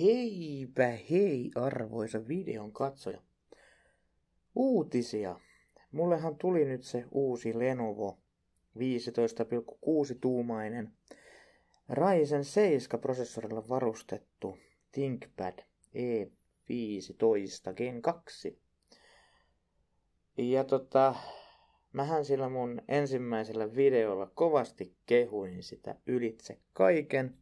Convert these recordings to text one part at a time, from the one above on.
Heipä hei arvoisa videon katsoja. Uutisia. Mullehan tuli nyt se uusi Lenovo 15,6 tuumainen Ryzen 7 prosessorilla varustettu ThinkPad E15 Gen 2. Ja tota, mähän sillä mun ensimmäisellä videolla kovasti kehuin sitä ylitse kaiken.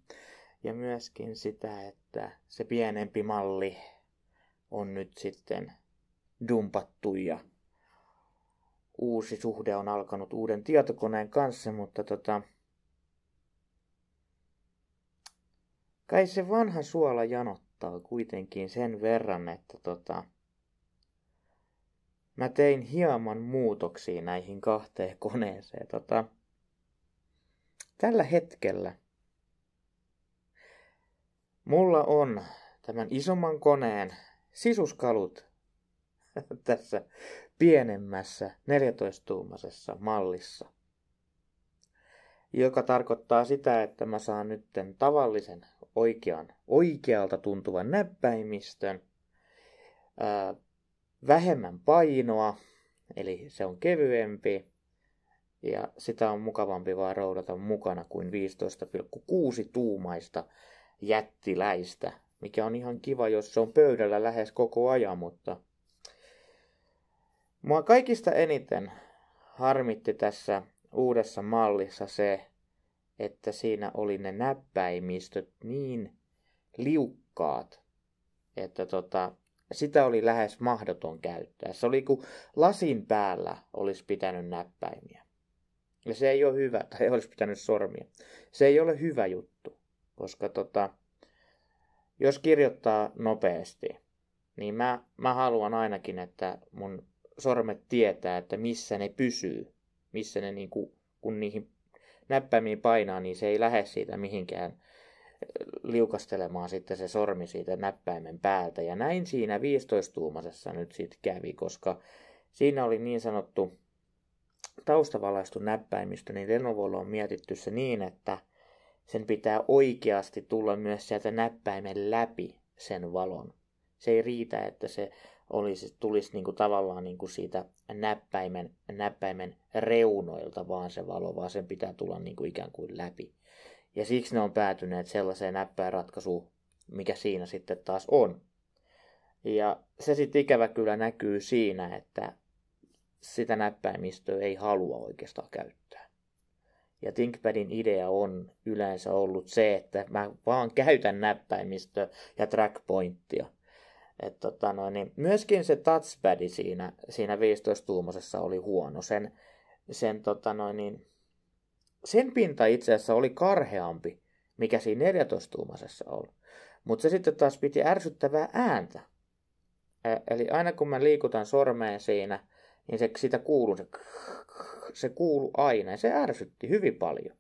Ja myöskin sitä, että se pienempi malli on nyt sitten dumpattu ja uusi suhde on alkanut uuden tietokoneen kanssa, mutta tota, kai se vanha suola janottaa kuitenkin sen verran, että tota, mä tein hieman muutoksia näihin kahteen koneeseen. Tota, tällä hetkellä Mulla on tämän isomman koneen sisuskalut tässä pienemmässä 14-tuumaisessa mallissa. Joka tarkoittaa sitä, että mä saan nytten tavallisen oikean, oikealta tuntuvan näppäimistön, ää, vähemmän painoa, eli se on kevyempi, ja sitä on mukavampi vaan roudata mukana kuin 15,6 tuumaista jättiläistä, mikä on ihan kiva, jos se on pöydällä lähes koko ajan, mutta mua kaikista eniten harmitti tässä uudessa mallissa se, että siinä oli ne näppäimistöt niin liukkaat, että tota, sitä oli lähes mahdoton käyttää. Se oli kuin lasin päällä olisi pitänyt näppäimiä. Ja se ei ole hyvä, tai olisi pitänyt sormia. Se ei ole hyvä juttu koska tota, jos kirjoittaa nopeasti, niin mä, mä haluan ainakin, että mun sormet tietää, että missä ne pysyy, missä ne niinku, kun niihin näppäimiin painaa, niin se ei lähde siitä mihinkään äh, liukastelemaan sitten se sormi siitä näppäimen päältä. Ja näin siinä 15-tuumasessa nyt sitten kävi, koska siinä oli niin sanottu taustavalaistu näppäimistö, niin Lenovolla on mietitty se niin, että sen pitää oikeasti tulla myös sieltä näppäimen läpi sen valon. Se ei riitä, että se olisi, tulisi niin kuin tavallaan niin kuin siitä näppäimen, näppäimen reunoilta vaan se valo, vaan sen pitää tulla niin kuin ikään kuin läpi. Ja siksi ne on päätyneet sellaiseen näppäinratkaisuun, mikä siinä sitten taas on. Ja se sitten ikävä kyllä näkyy siinä, että sitä näppäimistöä ei halua oikeastaan käyttää. Ja ThinkPadin idea on yleensä ollut se, että mä vaan käytän näppäimistöä ja trackpointtia. Et tota noin, niin myöskin se touchpad siinä, siinä 15-tuumaisessa oli huono. Sen, sen, tota noin, niin, sen pinta itse asiassa oli karheampi, mikä siinä 14-tuumaisessa oli. Mutta se sitten taas piti ärsyttävää ääntä. Eli aina kun mä liikutan sormeen siinä, niin se, sitä kuuluu se se kuulu aina ja se ärsytti hyvin paljon.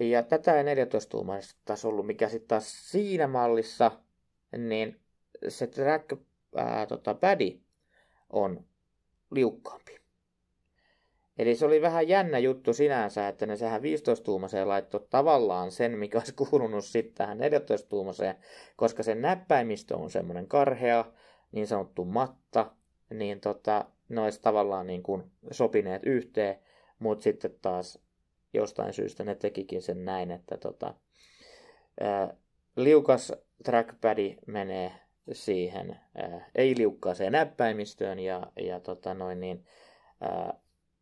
Ja tätä ei 14-tuumaisesti taas ollut, mikä sitten taas siinä mallissa, niin se track ää, tota, pädi on liukkaampi. Eli se oli vähän jännä juttu sinänsä, että ne sehän 15-tuumaseen laittoi tavallaan sen, mikä olisi kuulunut sitten tähän 14-tuumaseen, koska sen näppäimistö on semmoinen karhea, niin sanottu matta, niin tota, ne olisi tavallaan niin kuin sopineet yhteen, mutta sitten taas jostain syystä ne tekikin sen näin, että tota, ää, liukas trackpad menee siihen ää, ei-liukkaaseen näppäimistöön ja, ja tota noin niin, ää,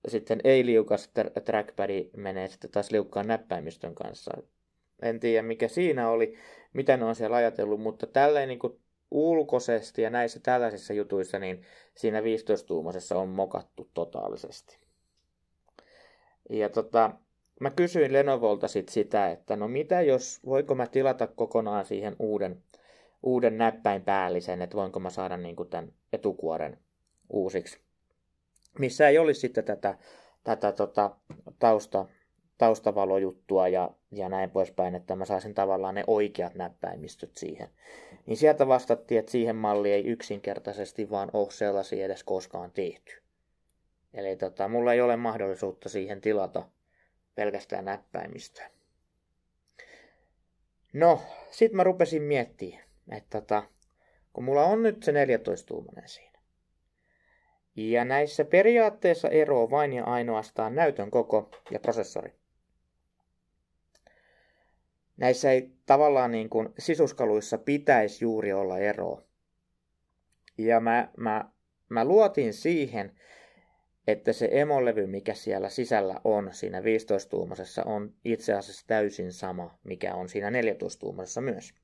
sitten ei-liukas trackpad menee sitten taas liukkaan näppäimistön kanssa. En tiedä mikä siinä oli, mitä ne on siellä ajatellut, mutta tälleen niin kuin ulkoisesti ja näissä tällaisissa jutuissa, niin siinä 15-tuumaisessa on mokattu totaalisesti. Ja tota, mä kysyin Lenovolta sit sitä, että no mitä jos, voiko mä tilata kokonaan siihen uuden, uuden näppäin päällisen, että voinko mä saada niinku tämän etukuoren uusiksi. Missä ei olisi sitten tätä, tätä tota, tausta taustavalojuttua ja, ja näin poispäin, että mä saisin tavallaan ne oikeat näppäimistöt siihen. Niin sieltä vastattiin, että siihen malli ei yksinkertaisesti vaan ole sellaisia edes koskaan tehty. Eli tota, mulla ei ole mahdollisuutta siihen tilata pelkästään näppäimistöä. No, sit mä rupesin miettimään, että tota, kun mulla on nyt se 14-tuumainen siinä. Ja näissä periaatteissa on vain ja ainoastaan näytön koko ja prosessori näissä ei tavallaan niin kuin sisuskaluissa pitäisi juuri olla eroa. Ja mä, mä, mä luotin siihen, että se emolevy, mikä siellä sisällä on siinä 15 tuumaisessa on itse asiassa täysin sama, mikä on siinä 14 tuumaisessa myös.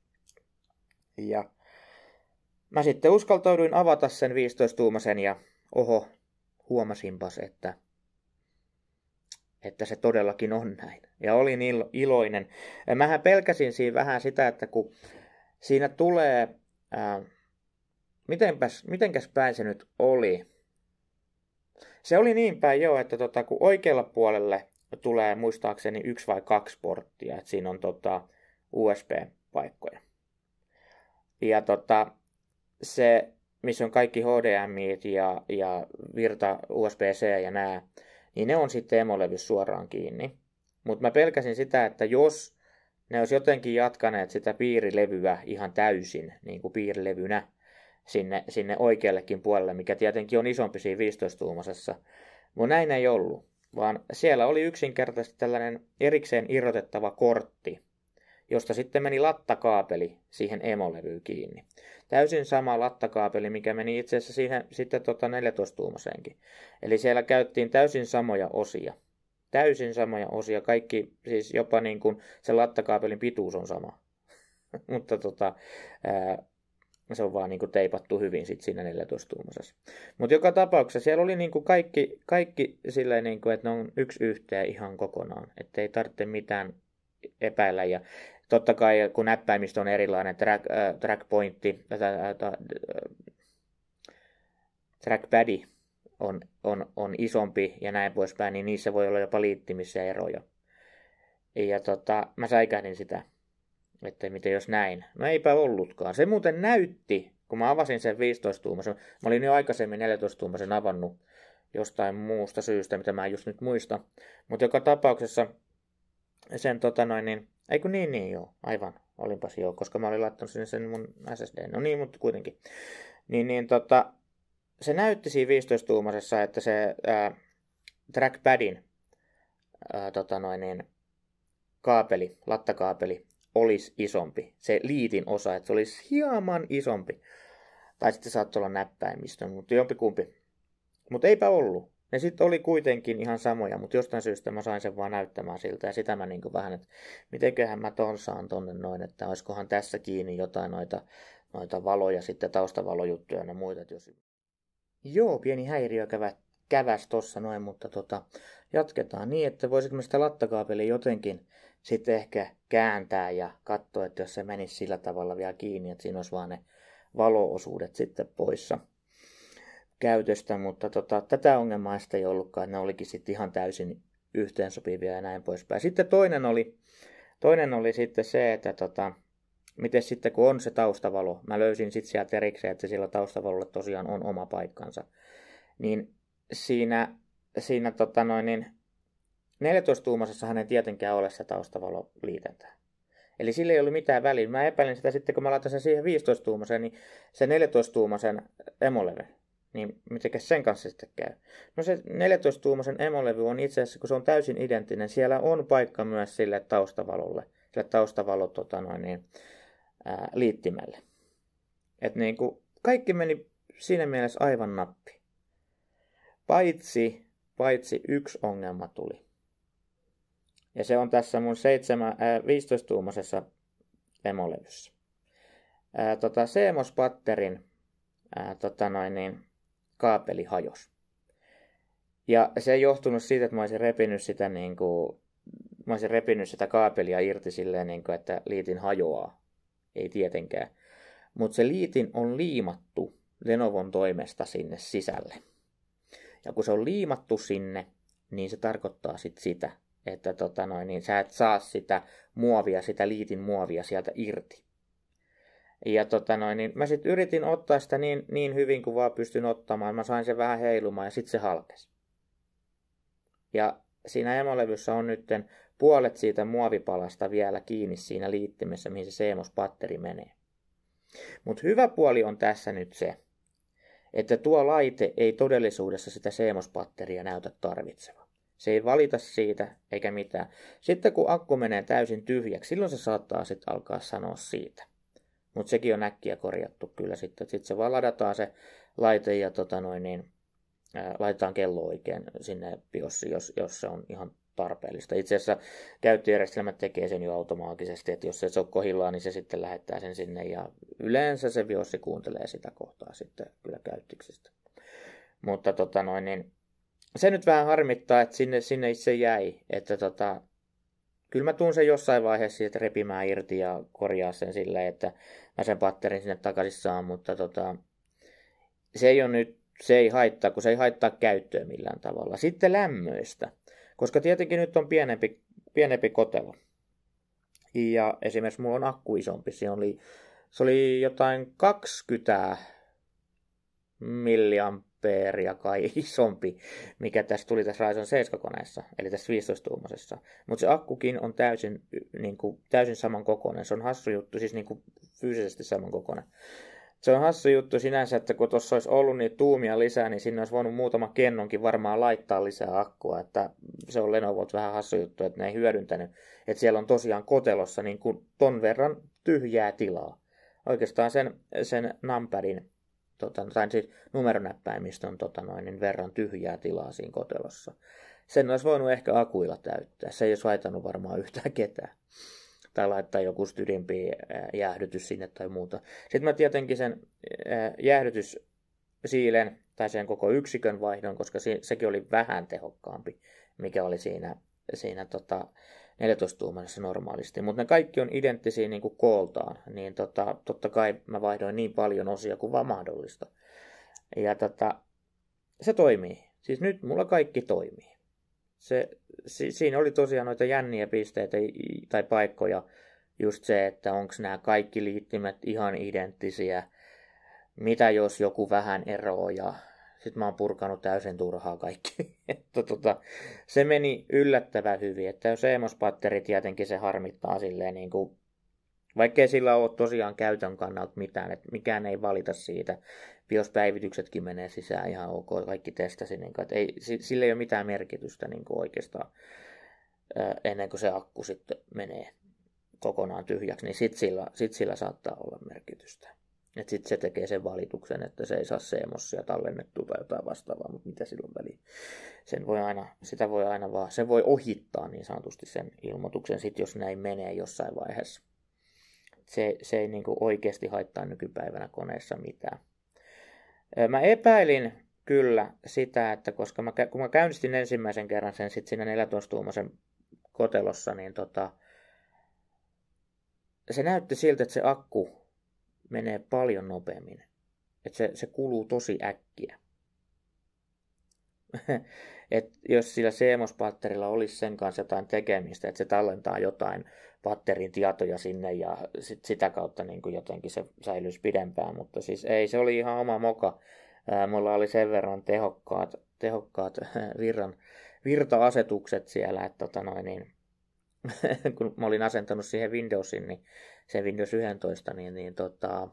Ja mä sitten uskaltauduin avata sen 15 tuumaisen ja oho, huomasinpas, että että se todellakin on näin. Ja olin iloinen. Mähän pelkäsin siinä vähän sitä, että kun siinä tulee, ää, mitenpäs, mitenkäs päin se nyt oli. Se oli niin päin joo, että tota, kun oikealla puolelle tulee muistaakseni yksi vai kaksi porttia, että siinä on tota, USB-paikkoja. Ja tota, se, missä on kaikki HDMI ja, ja virta USB-C ja nämä, niin ne on sitten emolevy suoraan kiinni. Mutta mä pelkäsin sitä, että jos ne olisi jotenkin jatkaneet sitä piirilevyä ihan täysin, niin kuin piirilevynä, sinne, sinne oikeallekin puolelle, mikä tietenkin on isompi siinä 15-tuumasessa. Mutta näin ei ollut, vaan siellä oli yksinkertaisesti tällainen erikseen irrotettava kortti, josta sitten meni lattakaapeli siihen emolevyyn kiinni. Täysin sama lattakaapeli, mikä meni itse asiassa siihen sitten tota 14-tuumaseenkin. Eli siellä käyttiin täysin samoja osia. Täysin samoja osia. Kaikki, siis jopa niin kuin se lattakaapelin pituus on sama. Mutta tota, ää, se on vaan niin kuin teipattu hyvin sit siinä 14-tuumaisessa. Mutta joka tapauksessa siellä oli niin kuin kaikki, kaikki silleen, niin kuin, että ne on yksi yhteen ihan kokonaan. Että ei tarvitse mitään epäillä. Ja Totta kai kun näppäimistö on erilainen, track, äh, trackpointti, äh, äh, äh trackpadi on, on, on isompi ja näin poispäin, niin niissä voi olla jopa liittimissä eroja. Ja tota, mä säikähdin sitä, että miten jos näin. No eipä ollutkaan. Se muuten näytti, kun mä avasin sen 15-tuumaisen, mä olin jo aikaisemmin 14-tuumaisen avannut jostain muusta syystä, mitä mä en just nyt muista. Mutta joka tapauksessa sen tota noin, niin, ei kun niin, niin joo, aivan. Olinpas joo, koska mä olin laittanut sinne sen mun SSD. No niin, mutta kuitenkin. Niin, niin tota, se näytti siinä 15-tuumaisessa, että se ää, trackpadin ää, tota noin, niin, kaapeli, lattakaapeli olisi isompi. Se liitin osa, että se olisi hieman isompi. Tai sitten saattoi olla näppäimistö, mutta jompikumpi. Mutta eipä ollut. Ne sitten oli kuitenkin ihan samoja, mutta jostain syystä mä sain sen vaan näyttämään siltä ja sitä mä niin vähän, että mitenköhän mä ton saan tonne noin, että olisikohan tässä kiinni jotain noita, noita valoja, sitten taustavalojuttuja ja muita. Jos... Joo, pieni häiriö kävä, käväs tossa noin, mutta tota, jatketaan niin, että voisiko me sitä lattakaapeli jotenkin sitten ehkä kääntää ja katsoa, että jos se menisi sillä tavalla vielä kiinni, että siinä olisi vaan ne valoosuudet sitten poissa käytöstä, mutta tota, tätä ongelmaa sitä ei ollutkaan, ne olikin sitten ihan täysin yhteensopivia ja näin poispäin. Sitten toinen oli, toinen oli sitten se, että tota, miten sitten kun on se taustavalo, mä löysin sitten sieltä erikseen, että sillä taustavalolla tosiaan on oma paikkansa, niin siinä, siinä tota noin, niin 14-tuumaisessahan ei tietenkään ole se taustavalo liitäntä. Eli sillä ei ollut mitään väliä. Mä epäilen sitä sitten, kun mä laitan sen siihen 15-tuumaisen, niin se 14-tuumaisen emoleve niin mitenkäs sen kanssa sitten käy? No se 14-tuumaisen emolevy on itse asiassa, kun se on täysin identtinen, siellä on paikka myös sille taustavalolle, sille taustavalo tota noin, niin, ää, liittimelle. Et niin kuin, kaikki meni siinä mielessä aivan nappi. Paitsi, paitsi yksi ongelma tuli. Ja se on tässä mun 7, ää, 15-tuumaisessa emolevyssä. tota, cmos Patterin tota noin, niin, kaapeli hajosi. Ja se ei johtunut siitä, että mä olisin repinyt sitä, niin kuin, mä olisin repinyt sitä kaapelia irti silleen, niin kuin, että liitin hajoaa. Ei tietenkään. Mutta se liitin on liimattu Lenovon toimesta sinne sisälle. Ja kun se on liimattu sinne, niin se tarkoittaa sit sitä, että tota noin, niin sä et saa sitä muovia, sitä liitin muovia sieltä irti. Ja tota noin, niin mä sitten yritin ottaa sitä niin, niin hyvin kuin vaan pystyn ottamaan. Mä sain sen vähän heilumaan ja sitten se halkesi. Ja siinä emolevyssä on nyt puolet siitä muovipalasta vielä kiinni siinä liittimessä, mihin se seemospatteri menee. Mutta hyvä puoli on tässä nyt se, että tuo laite ei todellisuudessa sitä seemospatteria näytä tarvitseva. Se ei valita siitä eikä mitään. Sitten kun akku menee täysin tyhjäksi, silloin se saattaa sitten alkaa sanoa siitä. Mutta sekin on äkkiä korjattu kyllä sitten. Sitten se vaan ladataan se laite ja tota noin, niin, ää, laitetaan kello oikein sinne biossi, jos, jos se on ihan tarpeellista. Itse asiassa käyttöjärjestelmät tekee sen jo automaattisesti, että jos se on kohillaan, niin se sitten lähettää sen sinne ja yleensä se biossi kuuntelee sitä kohtaa sitten kyllä käyttöksestä. Mutta tota noin, niin, se nyt vähän harmittaa, että sinne, sinne itse jäi, että tota, kyllä mä tuun sen jossain vaiheessa siitä repimään irti ja korjaa sen silleen, että mä sen patterin sinne takaisin saan, mutta tota, se ei ole nyt, se ei haittaa, kun se ei haittaa käyttöä millään tavalla. Sitten lämmöistä, koska tietenkin nyt on pienempi, pienempi kotelo. Ja esimerkiksi mulla on akku isompi, se oli, se oli jotain 20 milliamp peeria kai isompi, mikä tässä tuli tässä Ryzen 7-koneessa, eli tässä 15-tuumaisessa. Mutta se akkukin on täysin, niin kuin, täysin saman kokoinen. Se on hassu juttu, siis niin kuin fyysisesti saman kokoinen. Se on hassu juttu sinänsä, että kun tuossa olisi ollut niitä tuumia lisää, niin sinne olisi voinut muutama kennonkin varmaan laittaa lisää akkua. Että se on Lenovo vähän hassu juttu, että ne ei hyödyntänyt. Että siellä on tosiaan kotelossa niin kuin ton verran tyhjää tilaa. Oikeastaan sen, sen numpadin, tota, tai siis on tota noin, niin verran tyhjää tilaa siinä kotelossa. Sen olisi voinut ehkä akuilla täyttää. Se ei olisi laitanut varmaan yhtään ketään. Tai laittaa joku stydimpi jäähdytys sinne tai muuta. Sitten mä tietenkin sen jäähdytyssiilen tai sen koko yksikön vaihdon, koska sekin oli vähän tehokkaampi, mikä oli siinä, siinä tota, 14-tuumaisessa normaalisti, mutta ne kaikki on identtisiä niin kuin kooltaan, niin tota, totta kai mä vaihdoin niin paljon osia kuin vaan mahdollista. Ja tota, se toimii. Siis nyt mulla kaikki toimii. Se, si, siinä oli tosiaan noita jänniä pisteitä tai paikkoja, just se, että onko nämä kaikki liittimet ihan identtisiä, mitä jos joku vähän eroaa ja sitten mä oon purkanut täysin turhaa kaikki. että tota, se meni yllättävän hyvin. Että jos emos patteri tietenkin se harmittaa silleen niin kuin, vaikkei sillä ole tosiaan käytön kannalta mitään, että mikään ei valita siitä. Jos päivityksetkin menee sisään ihan ok, kaikki testasin, niin kuin, että ei, sillä ei ole mitään merkitystä niin kuin oikeastaan ennen kuin se akku sitten menee kokonaan tyhjäksi, niin sit sillä, sit sillä saattaa olla merkitystä. Että sitten se tekee sen valituksen, että se ei saa semmosia tallennettua tai jotain vastaavaa, mutta mitä silloin väliin. Sen voi aina, sitä voi aina vaan, se voi ohittaa niin sanotusti sen ilmoituksen, sit jos näin menee jossain vaiheessa. Se, se ei niinku oikeasti haittaa nykypäivänä koneessa mitään. Mä epäilin kyllä sitä, että koska mä, kun mä käynnistin ensimmäisen kerran sen sitten siinä 14-tuumaisen kotelossa, niin tota, se näytti siltä, että se akku menee paljon nopeammin. Et se, se kuluu tosi äkkiä. Et jos sillä CMOS-patterilla olisi sen kanssa jotain tekemistä, että se tallentaa jotain patterin tietoja sinne ja sit sitä kautta niin kuin jotenkin se säilyisi pidempään, mutta siis ei, se oli ihan oma moka. Mulla oli sen verran tehokkaat, tehokkaat virran, virta-asetukset siellä, että tota noin, niin kun mä olin asentanut siihen Windowsin, niin se Windows 11, niin, niin tota,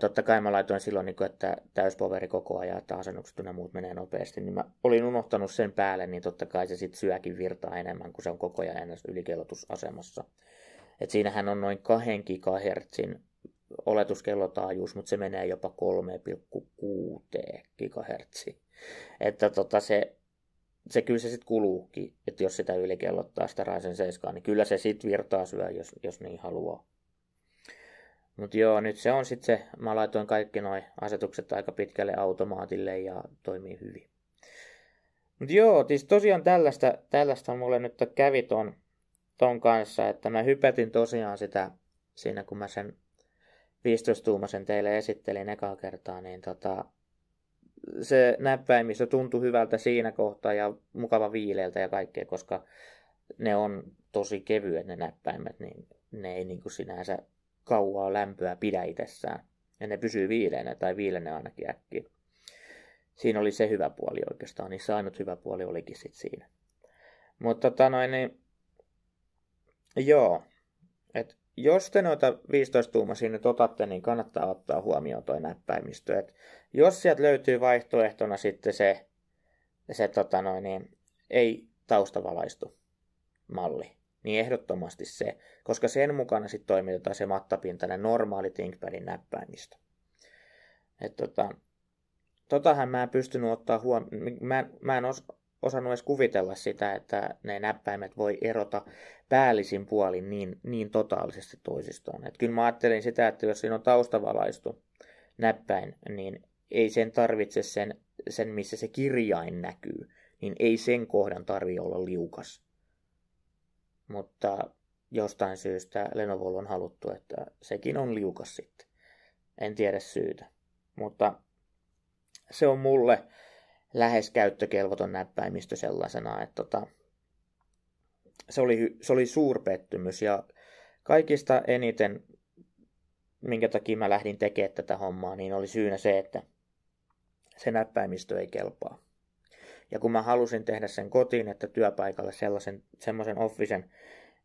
Totta kai mä laitoin silloin, niin että täyspoveri koko ajan, että asennukset ja muut menee nopeasti, niin mä olin unohtanut sen päälle, niin totta kai se sitten syökin virtaa enemmän, kun se on koko ajan ylikellotusasemassa. Et siinähän on noin 2 gigahertsin oletuskellotaajuus, mutta se menee jopa 3,6 gigahertsiin. Että tota, se se kyllä se sitten kuluukin, että jos sitä ylikellottaa sitä Ryzen 7, niin kyllä se sitten virtaa syö, jos, jos niin haluaa. Mutta joo, nyt se on sitten se, mä laitoin kaikki noin asetukset aika pitkälle automaatille ja toimii hyvin. Mutta joo, siis tosiaan tällaista, tällaista mulle nyt kävi ton, ton kanssa, että mä hypätin tosiaan sitä siinä, kun mä sen 15 tuumaisen teille esittelin ekaa kertaa, niin tota, se näppäimistö tuntui hyvältä siinä kohtaa ja mukava viileältä ja kaikkea, koska ne on tosi kevyet ne näppäimet, niin ne ei niin kuin sinänsä kauaa lämpöä pidä itsessään. Ja ne pysyy viileänä tai viileänä ainakin äkkiä. Siinä oli se hyvä puoli oikeastaan, niin saanut hyvä puoli olikin sitten siinä. Mutta tota noin, niin, joo, että jos te noita 15-tuumaisia nyt otatte, niin kannattaa ottaa huomioon tuo näppäimistö. Et jos sieltä löytyy vaihtoehtona sitten se, se tota noin, niin ei taustavalaistu malli, niin ehdottomasti se, koska sen mukana sitten toimitetaan se mattapintainen normaali ThinkPadin näppäimistö. Et tota, totahan mä en pystynyt ottaa huomioon, mä, mä en os, osannut edes kuvitella sitä, että ne näppäimet voi erota päällisin puolin niin, niin totaalisesti toisistaan. Et kyllä mä ajattelin sitä, että jos siinä on taustavalaistu näppäin, niin ei sen tarvitse sen, sen missä se kirjain näkyy, niin ei sen kohdan tarvi olla liukas. Mutta jostain syystä Lenovolla on haluttu, että sekin on liukas sitten. En tiedä syytä. Mutta se on mulle lähes käyttökelvoton näppäimistö sellaisena, että tota, se, oli, se oli suurpettymys ja kaikista eniten, minkä takia mä lähdin tekemään tätä hommaa, niin oli syynä se, että se näppäimistö ei kelpaa. Ja kun mä halusin tehdä sen kotiin, että työpaikalle sellaisen, semmoisen offisen,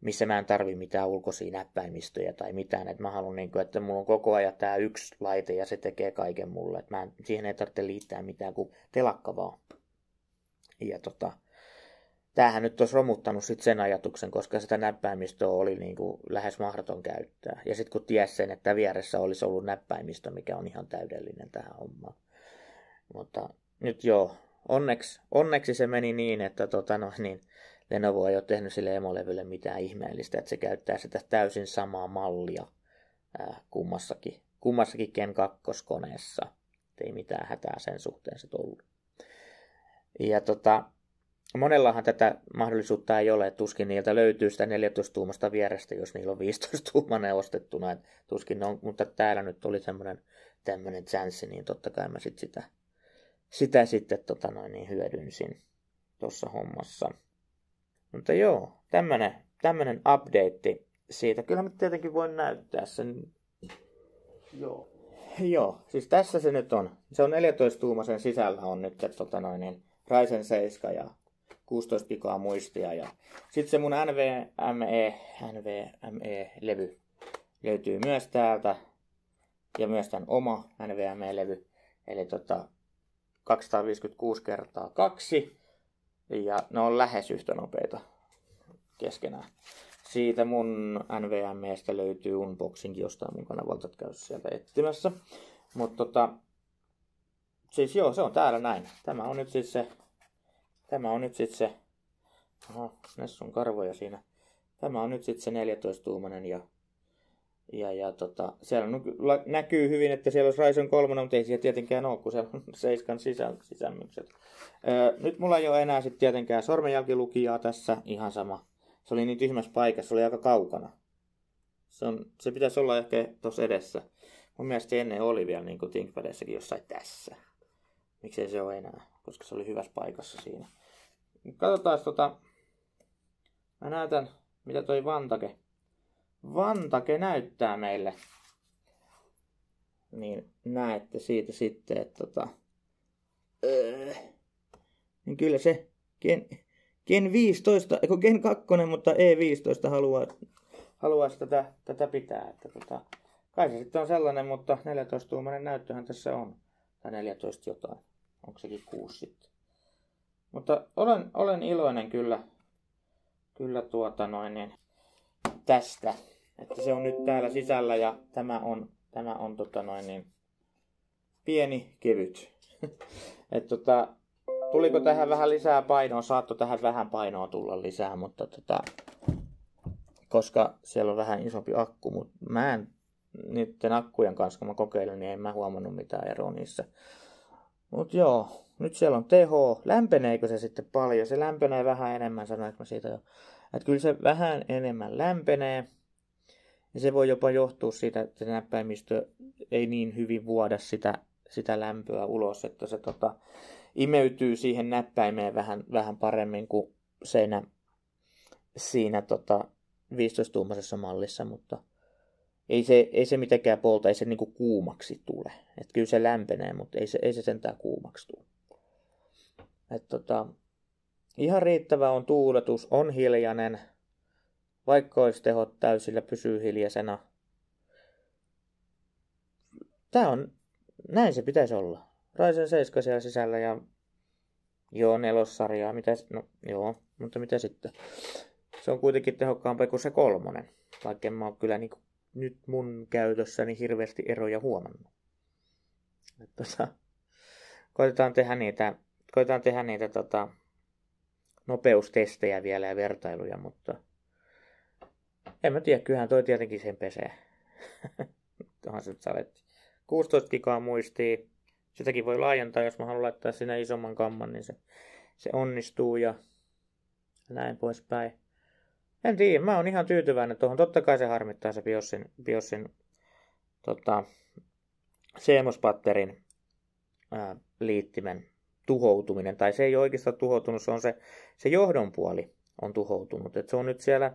missä mä en tarvi mitään ulkoisia näppäimistöjä tai mitään. Et mä haluan, niin että mulla on koko ajan tämä yksi laite ja se tekee kaiken mulle. Et mä en, siihen ei tarvitse liittää mitään kuin telakka vaan. Ja tota, tämähän nyt olisi romuttanut sit sen ajatuksen, koska sitä näppäimistöä oli niin kuin lähes mahdoton käyttää. Ja sitten kun tiesi, sen, että vieressä olisi ollut näppäimistö, mikä on ihan täydellinen tähän hommaan. Mutta nyt joo, onneksi, onneksi se meni niin, että tota no, niin, Lenovo ei ole tehnyt sille emolevylle mitään ihmeellistä, että se käyttää sitä täysin samaa mallia äh, kummassakin, kummassakin Ken 2 koneessa. Ei mitään hätää sen suhteen se tullut. Ja tota, monellahan tätä mahdollisuutta ei ole, tuskin niiltä löytyy sitä 14-tuumasta vierestä, jos niillä on 15-tuumainen ostettuna, Et tuskin on, mutta täällä nyt oli semmoinen tämmöinen chanssi, niin totta kai mä sit sitä, sitä sitten tota noin, niin hyödynsin tuossa hommassa. Mutta joo, tämmönen, tämmönen update siitä. Kyllä mä tietenkin voin näyttää sen. Joo. Joo, siis tässä se nyt on. Se on 14-tuumaisen sisällä on nyt tota noin, niin Ryzen 7 ja 16 pikaa muistia. Ja sit se mun NVMe, NVMe-levy löytyy myös täältä. Ja myös tämän oma NVMe-levy. Eli tota, 256 kertaa 2 ja ne on lähes yhtä nopeita keskenään. Siitä mun NVMestä löytyy unboxing jostain mun kanavalta, että käy sieltä etsimässä. Mutta tota, siis joo, se on täällä näin. Tämä on nyt siis se, tämä on nyt siis se, oho, Nessun karvoja siinä. Tämä on nyt sitten se 14-tuumainen ja ja, ja tota, siellä on, näkyy hyvin, että siellä olisi Ryzen 3, mutta ei siellä tietenkään ole, kun siellä on Seiskan sisäm- sisämmykset. Öö, nyt mulla ei ole enää sitten tietenkään sormenjälkilukijaa tässä, ihan sama. Se oli niin tyhmässä paikassa, se oli aika kaukana. Se, on, se pitäisi olla ehkä tuossa edessä. Mun mielestä ennen oli vielä niin kuin ThinkPadissakin jossain tässä. Miksei se ole enää, koska se oli hyvässä paikassa siinä. Katsotaan, tota, mä näytän, mitä toi Vantake Vantake näyttää meille. Niin näette siitä sitten, että tota, öö, niin kyllä se Gen, Gen 15, eikö Gen 2, mutta E15 haluaa, haluaisi tätä, tätä pitää. Että tota, kai se sitten on sellainen, mutta 14-tuumainen näyttöhän tässä on. Tai 14 jotain. Onko sekin 6 sitten? Mutta olen, olen iloinen kyllä, kyllä tuota noin, niin tästä. Että se on nyt täällä sisällä ja tämä on, tämä on tota noin niin, pieni, kevyt. Et tota, tuliko tähän vähän lisää painoa? Saatto tähän vähän painoa tulla lisää, mutta tota, koska siellä on vähän isompi akku, mutta mä en niiden akkujen kanssa, kun mä kokeilen, niin en mä huomannut mitään eroa niissä. Mut joo, nyt siellä on teho. Lämpeneekö se sitten paljon? Se lämpenee vähän enemmän, sanoinko mä siitä jo. Että kyllä se vähän enemmän lämpenee. Ja niin se voi jopa johtua siitä, että se näppäimistö ei niin hyvin vuoda sitä, sitä lämpöä ulos, että se tota, imeytyy siihen näppäimeen vähän, vähän paremmin kuin siinä, siinä tota 15-tuumaisessa mallissa, mutta ei se, ei se mitenkään polta, ei se niinku kuumaksi tule. Et kyllä se lämpenee, mutta ei se, ei se sentään kuumaksi tule. Et tota, ihan riittävä on tuuletus, on hiljainen – vaikka olisi tehot täysillä, pysyy hiljaisena. Tämä on, näin se pitäisi olla. Raisen 7 siellä sisällä ja joo, nelossarjaa, mitä, no joo, mutta mitä sitten? Se on kuitenkin tehokkaampi kuin se kolmonen, vaikka en mä oon kyllä niin, nyt mun käytössäni hirveästi eroja huomannut. Et, tota, koitetaan tehdä niitä, koitetaan tehdä niitä tota, nopeustestejä vielä ja vertailuja, mutta en mä tiedä, kyllähän toi tietenkin sen pesee. Onhan se nyt saletti. 16 gigaa muistia. Sitäkin voi laajentaa, jos mä haluan laittaa sinne isomman kamman, niin se, se onnistuu ja näin poispäin. En tiedä, mä oon ihan tyytyväinen tuohon. Totta kai se harmittaa se BIOSin, BIOSin tota, CMOS-patterin ää, liittimen tuhoutuminen. Tai se ei oikeastaan tuhoutunut, se on se, se johdonpuoli on tuhoutunut. Et se on nyt siellä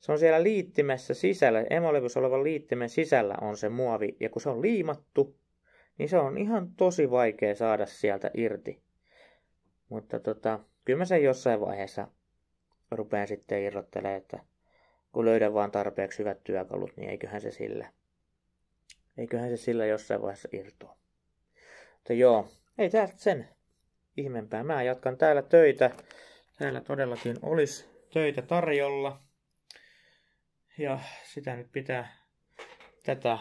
se on siellä liittimessä sisällä, emolevyssä olevan liittimen sisällä on se muovi, ja kun se on liimattu, niin se on ihan tosi vaikea saada sieltä irti. Mutta tota, kyllä mä sen jossain vaiheessa rupean sitten irrottelemaan, että kun löydän vaan tarpeeksi hyvät työkalut, niin eiköhän se sillä, eiköhän se sillä jossain vaiheessa irtoa. Mutta joo, ei tästä sen ihmeempää. Mä jatkan täällä töitä. Täällä todellakin olisi töitä tarjolla ja sitä nyt pitää tätä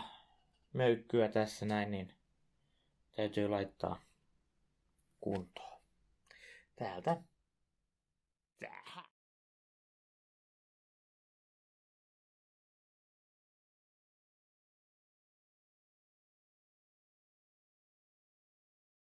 möykkyä tässä näin, niin täytyy laittaa kuntoon. Täältä